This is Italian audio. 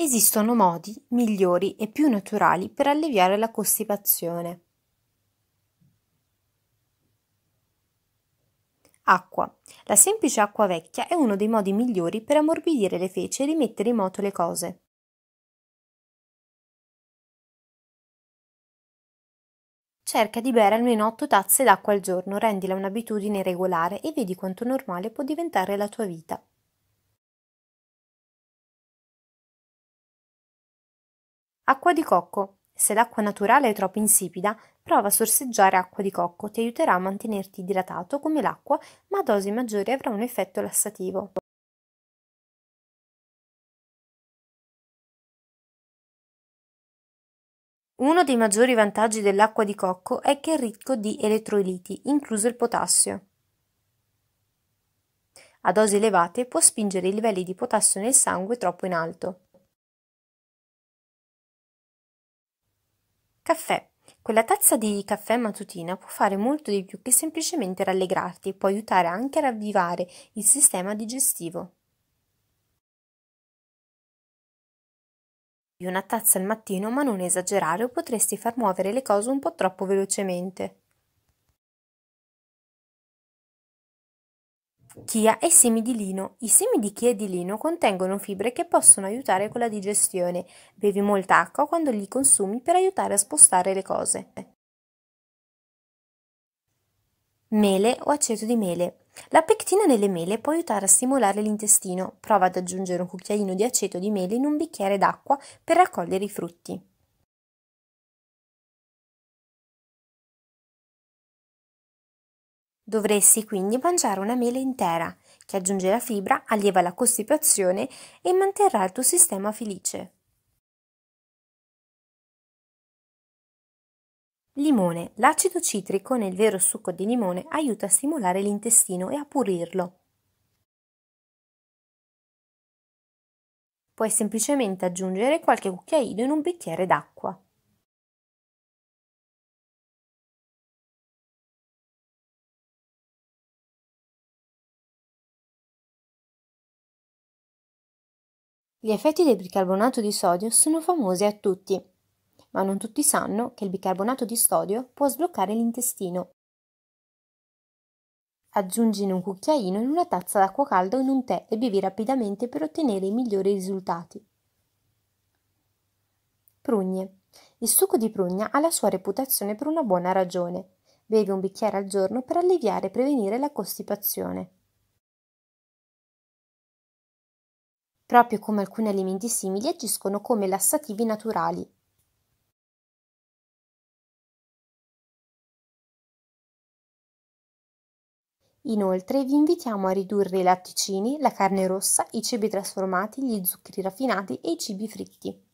esistono modi migliori e più naturali per alleviare la costipazione. Acqua. La semplice acqua vecchia è uno dei modi migliori per ammorbidire le feci e rimettere in moto le cose. Cerca di bere almeno 8 tazze d'acqua al giorno, rendila un'abitudine regolare e vedi quanto normale può diventare la tua vita. Acqua di cocco. Se l'acqua naturale è troppo insipida, prova a sorseggiare acqua di cocco, ti aiuterà a mantenerti idratato come l'acqua, ma a dosi maggiori avrà un effetto lassativo. Uno dei maggiori vantaggi dell'acqua di cocco è che è ricco di elettroliti, incluso il potassio. A dosi elevate può spingere i livelli di potassio nel sangue troppo in alto. Caffè. Quella tazza di caffè mattutina può fare molto di più che semplicemente rallegrarti, può aiutare anche a ravvivare il sistema digestivo. Una tazza al mattino, ma non esagerare o potresti far muovere le cose un po' troppo velocemente. Chia e semi di lino. I semi di chia e di lino contengono fibre che possono aiutare con la digestione. Bevi molta acqua quando li consumi per aiutare a spostare le cose. Mele o aceto di mele. La pectina nelle mele può aiutare a stimolare l'intestino. Prova ad aggiungere un cucchiaino di aceto di mele in un bicchiere d'acqua per raccogliere i frutti. Dovresti quindi mangiare una mela intera, che aggiunge la fibra, allieva la costipazione e manterrà il tuo sistema felice. Limone. L'acido citrico nel vero succo di limone aiuta a stimolare l'intestino e a pulirlo. Puoi semplicemente aggiungere qualche cucchiaino in un bicchiere d'acqua. Gli effetti del bicarbonato di sodio sono famosi a tutti, ma non tutti sanno che il bicarbonato di sodio può sbloccare l'intestino. Aggiungi in un cucchiaino in una tazza d'acqua calda o in un tè e bevi rapidamente per ottenere i migliori risultati. Prugne. Il succo di prugna ha la sua reputazione per una buona ragione. Bevi un bicchiere al giorno per alleviare e prevenire la costipazione. proprio come alcuni alimenti simili agiscono come lassativi naturali. Inoltre vi invitiamo a ridurre i latticini, la carne rossa, i cibi trasformati, gli zuccheri raffinati e i cibi fritti.